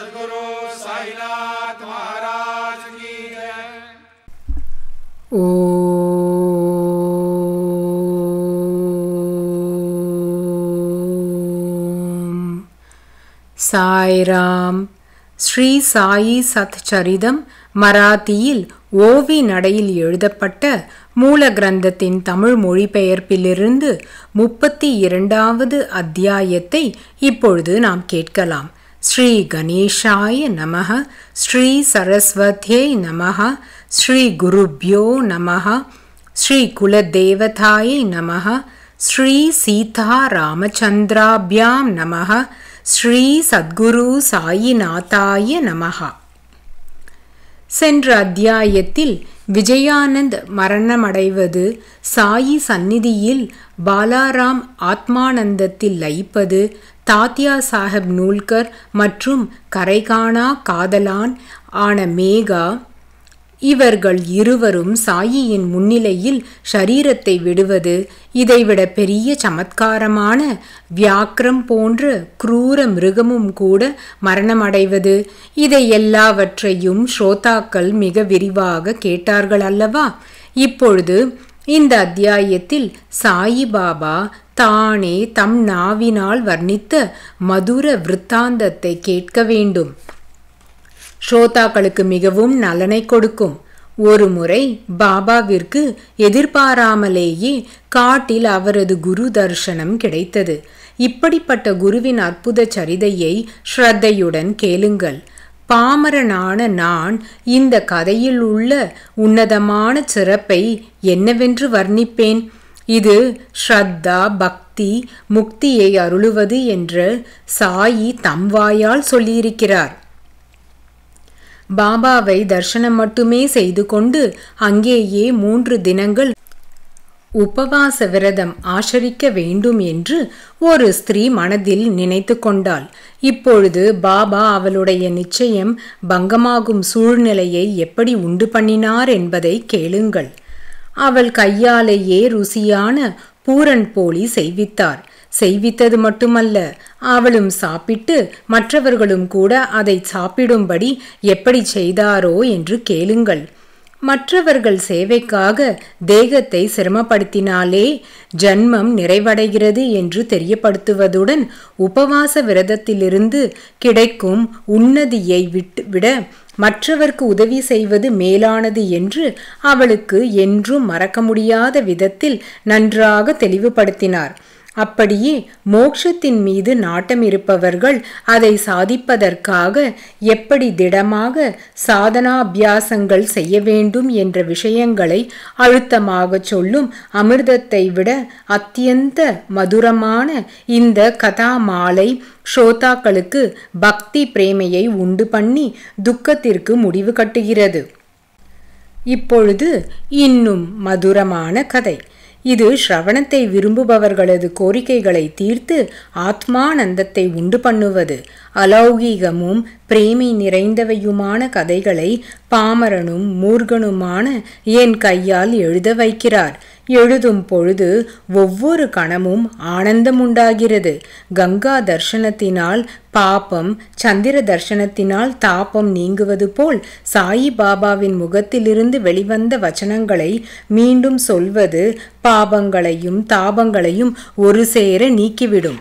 सदगुरु साईनाथ महाराज की ओ சாய்ராம் ஸ்ரீ சாயி சத் சரிதம் மராத்தியில் ஓவி நடையில் எழுதப்பட்ட மூல கிரந்தத்தின் தமிழ் மொழிபெயர்ப்பிலிருந்து முப்பத்தி இரண்டாவது அத்தியாயத்தை இப்பொழுது நாம் கேட்கலாம் श्रीगणेशाय नमः श्रीसरस्वत्यै नमः श्रीगुरुभ्यो नमः श्रीकुलदेवतायै नमः श्रीसीतारामचन्द्राभ्यां नमः श्रीसद्गुरुसायिनाथाय नमः सेन्द्र अध्यायति விஜயானந்த் மரணமடைவது சாயி சந்நிதியில் பாலாராம் ஆத்மானந்தத்தில் லயிப்பது தாத்யா சாஹப் நூல்கர் மற்றும் கரைகானா காதலான் ஆன மேகா இவர்கள் இருவரும் சாயியின் முன்னிலையில் ஷரீரத்தை விடுவது இதைவிட பெரிய சமத்காரமான வியாக்கிரம் போன்ற குரூர மிருகமும் கூட மரணமடைவது இதை எல்லாவற்றையும் ஸ்ரோதாக்கள் மிக விரிவாக கேட்டார்கள் அல்லவா இப்பொழுது இந்த அத்தியாயத்தில் சாயி பாபா தானே தம் நாவினால் வர்ணித்த மதுர விற்த்தாந்தத்தை கேட்க வேண்டும் ஸ்ரோதாக்களுக்கு மிகவும் நலனை கொடுக்கும் ஒருமுறை முறை பாபாவிற்கு எதிர்பாராமலேயே காட்டில் அவரது குரு தர்ஷனம் கிடைத்தது இப்படிப்பட்ட குருவின் அற்புத சரிதையை ஸ்ரத்தையுடன் கேளுங்கள் பாமரனான நான் இந்த கதையில் உள்ள உன்னதமான சிறப்பை என்னவென்று வர்ணிப்பேன் இது ஸ்ரத்தா பக்தி முக்தியை அருளுவது என்று சாயி தம்வாயால் சொல்லியிருக்கிறார் பாபாவை தர்சனம் மட்டுமே செய்து கொண்டு அங்கேயே மூன்று தினங்கள் உபவாச விரதம் ஆசரிக்க வேண்டும் என்று ஒரு ஸ்திரீ மனதில் நினைத்து கொண்டாள் இப்பொழுது பாபா அவளுடைய நிச்சயம் பங்கமாகும் சூழ்நிலையை எப்படி உண்டு பண்ணினார் என்பதை கேளுங்கள் அவள் கையாலேயே ருசியான பூரன் போலி செய்வித்தார் செய்வித்தது மட்டுமல்ல அவளும் சாப்பிட்டு மற்றவர்களும் கூட அதை சாப்பிடும்படி எப்படி செய்தாரோ என்று கேளுங்கள் மற்றவர்கள் சேவைக்காக தேகத்தை சிரமப்படுத்தினாலே ஜன்மம் நிறைவடைகிறது என்று தெரியப்படுத்துவதுடன் உபவாச விரதத்திலிருந்து கிடைக்கும் உன்னதியை விட்டு விட மற்றவர்க்கு உதவி செய்வது மேலானது என்று அவளுக்கு என்றும் மறக்க முடியாத விதத்தில் நன்றாக தெளிவுபடுத்தினார் அப்படியே மோக்ஷத்தின் மீது நாட்டம் இருப்பவர்கள் அதை சாதிப்பதற்காக எப்படி திடமாக சாதனாபியாசங்கள் செய்ய வேண்டும் என்ற விஷயங்களை அழுத்தமாக சொல்லும் அமிர்தத்தை விட அத்தியந்த மதுரமான இந்த கதா மாலை ஸ்ரோதாக்களுக்கு பக்தி பிரேமையை உண்டு பண்ணி துக்கத்திற்கு முடிவு கட்டுகிறது இப்பொழுது இன்னும் மதுரமான கதை இது ஸ்ரவணத்தை விரும்புபவர்களது கோரிக்கைகளை தீர்த்து ஆத்மானந்தத்தை உண்டு பண்ணுவது அலௌகீகமும் பிரேமை நிறைந்தவையுமான கதைகளை பாமரனும் மூர்கனுமான என் கையால் எழுத வைக்கிறார் எழுதும் பொழுது ஒவ்வொரு கணமும் ஆனந்தம் உண்டாகிறது கங்கா தர்ஷனத்தினால் பாபம் சந்திர தர்ஷனத்தினால் தாபம் நீங்குவது போல் சாயி பாபாவின் முகத்திலிருந்து வெளிவந்த வச்சனங்களை மீண்டும் சொல்வது பாபங்களையும் தாபங்களையும் ஒரு சேர நீக்கிவிடும்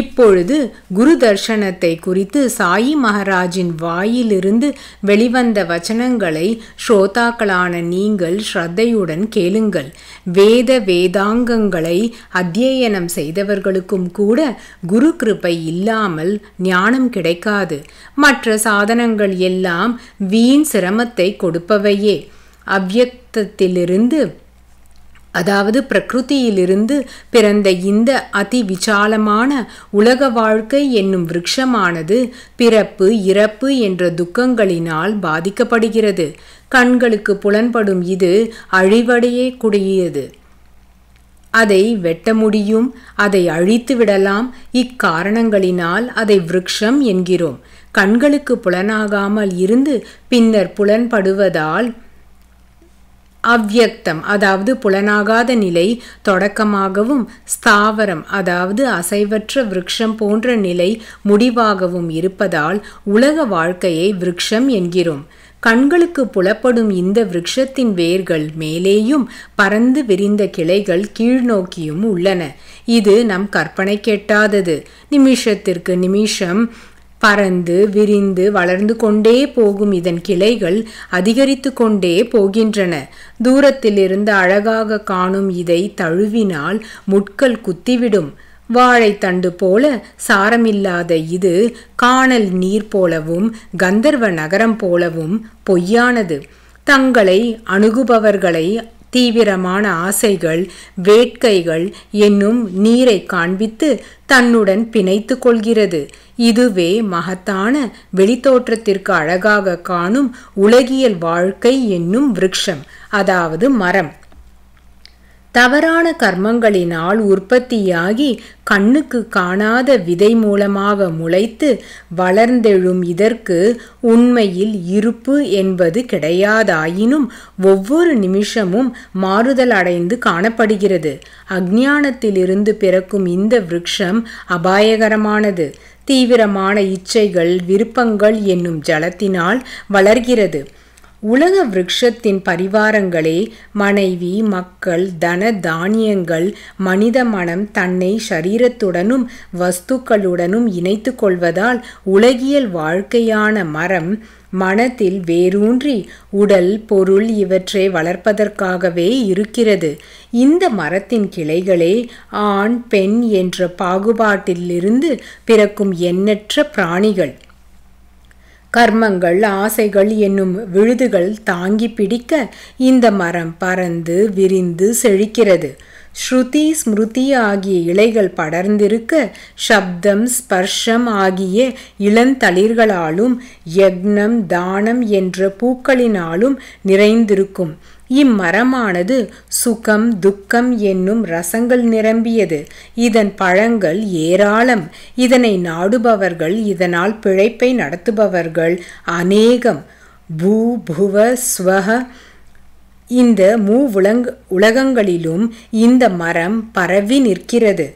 இப்பொழுது குரு தர்ஷனத்தை குறித்து சாயி மகாராஜின் வாயிலிருந்து வெளிவந்த வச்சனங்களை ஸ்ரோதாக்களான நீங்கள் ஸ்ரத்தையுடன் கேளுங்கள் வேத வேதாங்கங்களை அத்தியனம் செய்தவர்களுக்கும் கூட குரு கிருப்பை இல்லாமல் ஞானம் கிடைக்காது மற்ற சாதனங்கள் எல்லாம் வீண் சிரமத்தை கொடுப்பவையே அவ்யக்தத்திலிருந்து அதாவது பிரகிருதியிலிருந்து பிறந்த இந்த அதி விசாலமான உலக வாழ்க்கை என்னும் விருட்சமானது பிறப்பு இறப்பு என்ற துக்கங்களினால் பாதிக்கப்படுகிறது கண்களுக்கு புலன்படும் இது அழிவடையே குடியது அதை வெட்ட முடியும் அதை அழித்து விடலாம் இக்காரணங்களினால் அதை விருக்ஷம் என்கிறோம் கண்களுக்கு புலனாகாமல் இருந்து பின்னர் புலன்படுவதால் அவ்வியக்தம் அதாவது புலனாகாத நிலை தொடக்கமாகவும் ஸ்தாவரம் அதாவது அசைவற்ற விருட்சம் போன்ற நிலை முடிவாகவும் இருப்பதால் உலக வாழ்க்கையை விருட்சம் என்கிறோம் கண்களுக்கு புலப்படும் இந்த விருட்சத்தின் வேர்கள் மேலேயும் பறந்து விரிந்த கிளைகள் கீழ்நோக்கியும் உள்ளன இது நம் கற்பனை கெட்டாதது நிமிஷத்திற்கு நிமிஷம் பறந்து விரிந்து வளர்ந்து கொண்டே போகும் இதன் கிளைகள் அதிகரித்து கொண்டே போகின்றன தூரத்திலிருந்து அழகாக காணும் இதை தழுவினால் முட்கள் குத்திவிடும் வாழைத்தண்டு போல சாரமில்லாத இது காணல் நீர் போலவும் கந்தர்வ நகரம் போலவும் பொய்யானது தங்களை அணுகுபவர்களை தீவிரமான ஆசைகள் வேட்கைகள் என்னும் நீரை காண்பித்து தன்னுடன் பிணைத்து கொள்கிறது இதுவே மகத்தான வெளித்தோற்றத்திற்கு அழகாக காணும் உலகியல் வாழ்க்கை என்னும் விருட்சம் அதாவது மரம் தவறான கர்மங்களினால் உற்பத்தியாகி கண்ணுக்கு காணாத விதை மூலமாக முளைத்து வளர்ந்தெழும் இதற்கு உண்மையில் இருப்பு என்பது கிடையாதாயினும் ஒவ்வொரு நிமிஷமும் மாறுதல் அடைந்து காணப்படுகிறது அக்ஞானத்திலிருந்து பிறக்கும் இந்த விருட்சம் அபாயகரமானது தீவிரமான இச்சைகள் விருப்பங்கள் என்னும் ஜலத்தினால் வளர்கிறது உலக விரக்ஷத்தின் பரிவாரங்களே மனைவி மக்கள் தன தானியங்கள் மனித மனம் தன்னை சரீரத்துடனும் வஸ்துக்களுடனும் இணைத்து கொள்வதால் உலகியல் வாழ்க்கையான மரம் மனத்தில் வேரூன்றி உடல் பொருள் இவற்றை வளர்ப்பதற்காகவே இருக்கிறது இந்த மரத்தின் கிளைகளே ஆண் பெண் என்ற பாகுபாட்டிலிருந்து பிறக்கும் எண்ணற்ற பிராணிகள் கர்மங்கள் ஆசைகள் என்னும் விழுதுகள் தாங்கி பிடிக்க இந்த மரம் பறந்து விரிந்து செழிக்கிறது ஸ்ருதி ஸ்மிருதி ஆகிய இலைகள் படர்ந்திருக்க சப்தம் ஸ்பர்ஷம் ஆகிய இளந்தளிர்களாலும் யக்னம் தானம் என்ற பூக்களினாலும் நிறைந்திருக்கும் இம்மரமானது சுகம் துக்கம் என்னும் ரசங்கள் நிரம்பியது இதன் பழங்கள் ஏராளம் இதனை நாடுபவர்கள் இதனால் பிழைப்பை நடத்துபவர்கள் அநேகம் பூ புவ ஸ்வக இந்த மூ உலங் உலகங்களிலும் இந்த மரம் பரவி நிற்கிறது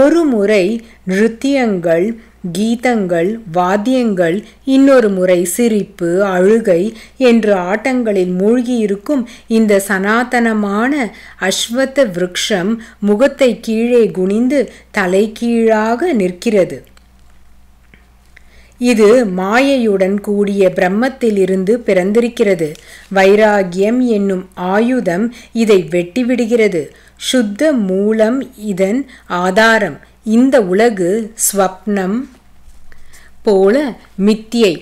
ஒரு முறை நிருத்தியங்கள் கீதங்கள் வாத்தியங்கள் இன்னொரு முறை சிரிப்பு அழுகை என்று ஆட்டங்களில் மூழ்கியிருக்கும் இந்த சனாதனமான அஸ்வத்த விருக்ஷம் முகத்தை கீழே குனிந்து தலை கீழாக நிற்கிறது இது மாயையுடன் கூடிய பிரம்மத்தில் இருந்து பிறந்திருக்கிறது வைராகியம் என்னும் ஆயுதம் இதை வெட்டிவிடுகிறது சுத்த மூலம் இதன் ஆதாரம் இந்த உலகு ஸ்வப்னம் போல மித்தியை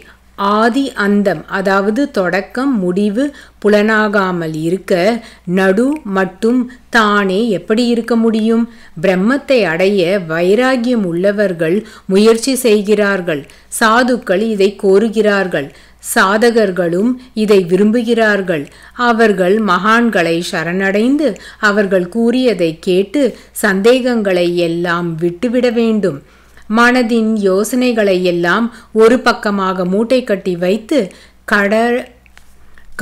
ஆதி அந்தம் அதாவது தொடக்கம் முடிவு புலனாகாமல் இருக்க நடு மட்டும் தானே எப்படி இருக்க முடியும் பிரம்மத்தை அடைய வைராகியம் உள்ளவர்கள் முயற்சி செய்கிறார்கள் சாதுக்கள் இதை கோருகிறார்கள் சாதகர்களும் இதை விரும்புகிறார்கள் அவர்கள் மகான்களை சரணடைந்து அவர்கள் கூறியதை கேட்டு சந்தேகங்களை எல்லாம் விட்டுவிட வேண்டும் மனதின் யோசனைகளை எல்லாம் ஒரு பக்கமாக மூட்டை கட்டி வைத்து கட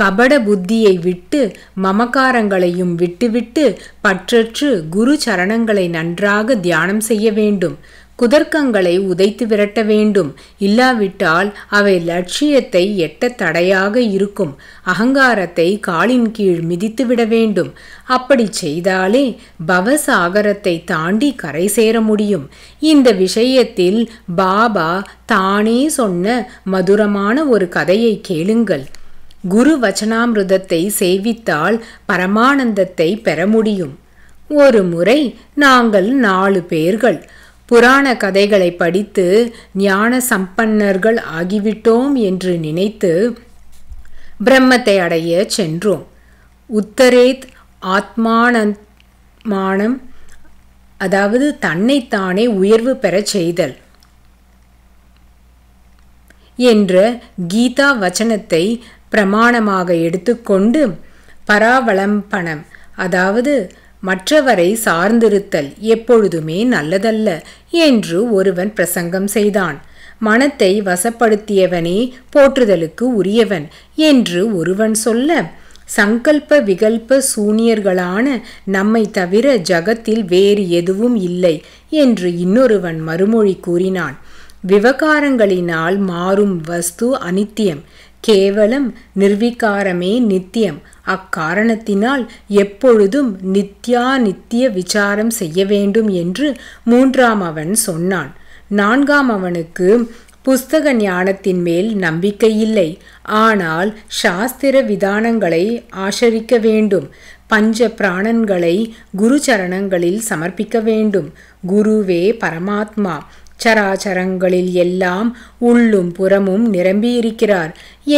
கபட புத்தியை விட்டு மமக்காரங்களையும் விட்டுவிட்டு பற்றற்று குரு சரணங்களை நன்றாக தியானம் செய்ய வேண்டும் குதர்க்கங்களை உதைத்து விரட்ட வேண்டும் இல்லாவிட்டால் அவை லட்சியத்தை எட்ட தடையாக இருக்கும் அகங்காரத்தை காலின் கீழ் மிதித்து விட வேண்டும் அப்படி செய்தாலே பவசாகரத்தை தாண்டி கரை சேர முடியும் இந்த விஷயத்தில் பாபா தானே சொன்ன மதுரமான ஒரு கதையை கேளுங்கள் குரு வச்சனாமிருதத்தை சேவித்தால் பரமானந்தத்தை பெற முடியும் ஒரு முறை நாங்கள் நாலு பேர்கள் புராண கதைகளை படித்து ஞான சம்பன்னர்கள் ஆகிவிட்டோம் என்று நினைத்து பிரம்மத்தை அடைய சென்றோம் உத்தரேத் ஆத்மானமானம் அதாவது தன்னைத்தானே உயர்வு பெறச் செய்தல் என்ற கீதா வச்சனத்தை பிரமாணமாக எடுத்துக்கொண்டு பராவளம்பணம் அதாவது மற்றவரை சார்ந்திருத்தல் எப்பொழுதுமே நல்லதல்ல என்று ஒருவன் பிரசங்கம் செய்தான் மனத்தை வசப்படுத்தியவனே போற்றுதலுக்கு உரியவன் என்று ஒருவன் சொல்ல சங்கல்ப விகல்ப சூனியர்களான நம்மை தவிர ஜகத்தில் வேறு எதுவும் இல்லை என்று இன்னொருவன் மறுமொழி கூறினான் விவகாரங்களினால் மாறும் வஸ்து அனித்தியம் கேவலம் நிர்வீகாரமே நித்தியம் அக்காரணத்தினால் எப்பொழுதும் நித்யா நித்திய விசாரம் செய்ய வேண்டும் என்று மூன்றாம் அவன் சொன்னான் நான்காம் அவனுக்கு புஸ்தக ஞானத்தின் மேல் நம்பிக்கை இல்லை ஆனால் சாஸ்திர விதானங்களை ஆசரிக்க வேண்டும் பஞ்ச பிராணன்களை குரு சரணங்களில் சமர்ப்பிக்க வேண்டும் குருவே பரமாத்மா சராச்சரங்களில் எல்லாம் உள்ளும் புறமும் நிரம்பியிருக்கிறார்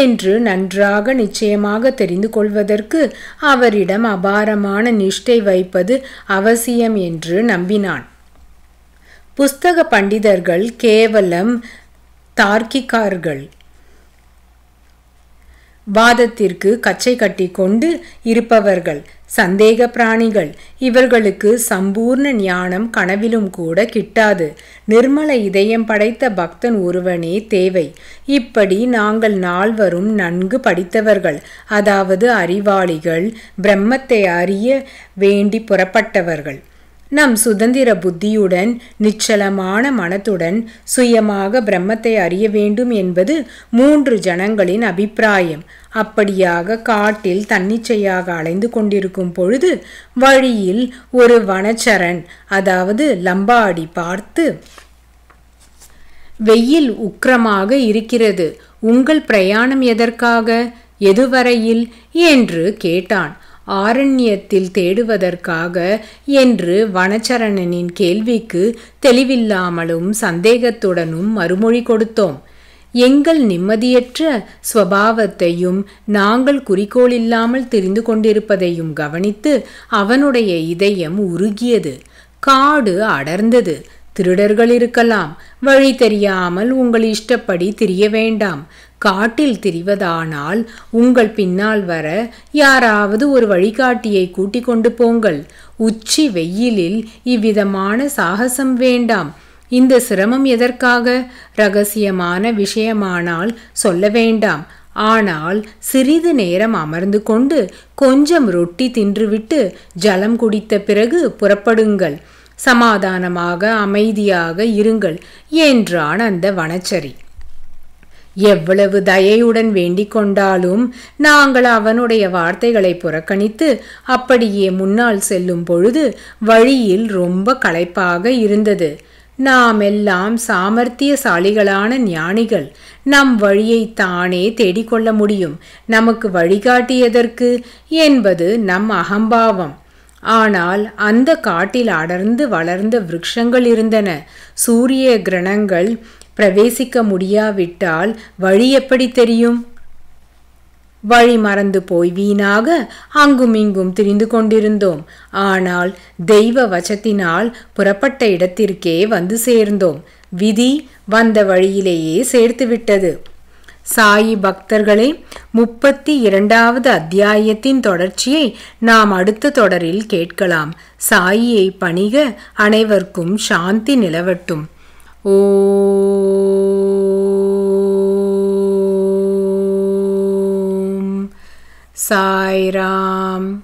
என்று நன்றாக நிச்சயமாக தெரிந்து கொள்வதற்கு அவரிடம் அபாரமான நிஷ்டை வைப்பது அவசியம் என்று நம்பினான் புஸ்தக பண்டிதர்கள் கேவலம் தார்க்கிக்கார்கள் வாதத்திற்கு கச்சை கட்டி கொண்டு இருப்பவர்கள் சந்தேக பிராணிகள் இவர்களுக்கு சம்பூர்ண ஞானம் கனவிலும் கூட கிட்டாது நிர்மல இதயம் படைத்த பக்தன் ஒருவனே தேவை இப்படி நாங்கள் நால்வரும் நன்கு படித்தவர்கள் அதாவது அறிவாளிகள் பிரம்மத்தை அறிய வேண்டி புறப்பட்டவர்கள் நம் சுதந்திர புத்தியுடன் நிச்சலமான மனத்துடன் சுயமாக பிரம்மத்தை அறிய வேண்டும் என்பது மூன்று ஜனங்களின் அபிப்பிராயம் அப்படியாக காட்டில் தன்னிச்சையாக அலைந்து கொண்டிருக்கும் பொழுது வழியில் ஒரு வனச்சரண் அதாவது லம்பாடி பார்த்து வெயில் உக்கிரமாக இருக்கிறது உங்கள் பிரயாணம் எதற்காக எதுவரையில் என்று கேட்டான் ஆரண்யத்தில் தேடுவதற்காக என்று வனச்சரணனின் கேள்விக்கு தெளிவில்லாமலும் சந்தேகத்துடனும் மறுமொழி கொடுத்தோம் எங்கள் நிம்மதியற்ற ஸ்வபாவத்தையும் நாங்கள் குறிக்கோள் இல்லாமல் தெரிந்து கொண்டிருப்பதையும் கவனித்து அவனுடைய இதயம் உருகியது காடு அடர்ந்தது திருடர்கள் இருக்கலாம் வழி தெரியாமல் உங்கள் இஷ்டப்படி திரிய வேண்டாம் காட்டில் திரிவதானால் உங்கள் பின்னால் வர யாராவது ஒரு வழிகாட்டியை கூட்டிக் கொண்டு போங்கள் உச்சி வெயிலில் இவ்விதமான சாகசம் வேண்டாம் இந்த சிரமம் எதற்காக ரகசியமான விஷயமானால் சொல்ல வேண்டாம் ஆனால் சிறிது நேரம் அமர்ந்து கொண்டு கொஞ்சம் ரொட்டி தின்றுவிட்டு ஜலம் குடித்த பிறகு புறப்படுங்கள் சமாதானமாக அமைதியாக இருங்கள் என்றான் அந்த வனச்சரி எவ்வளவு தயையுடன் வேண்டிக் கொண்டாலும் நாங்கள் அவனுடைய வார்த்தைகளை புறக்கணித்து அப்படியே முன்னால் செல்லும் பொழுது வழியில் ரொம்ப களைப்பாக இருந்தது நாம் எல்லாம் சாமர்த்தியசாலிகளான ஞானிகள் நம் வழியை தானே தேடிக்கொள்ள முடியும் நமக்கு வழிகாட்டியதற்கு என்பது நம் அகம்பாவம் ஆனால் அந்த காட்டில் அடர்ந்து வளர்ந்த விருட்சங்கள் இருந்தன சூரிய கிரணங்கள் பிரவேசிக்க முடியாவிட்டால் வழி எப்படி தெரியும் வழி மறந்து போய் வீணாக அங்கும் இங்கும் திரிந்து கொண்டிருந்தோம் ஆனால் தெய்வ வசத்தினால் புறப்பட்ட இடத்திற்கே வந்து சேர்ந்தோம் விதி வந்த வழியிலேயே சேர்த்துவிட்டது சாயி பக்தர்களே முப்பத்தி இரண்டாவது அத்தியாயத்தின் தொடர்ச்சியை நாம் அடுத்த தொடரில் கேட்கலாம் சாயியை பணிக அனைவருக்கும் சாந்தி நிலவட்டும் ॐ साईराम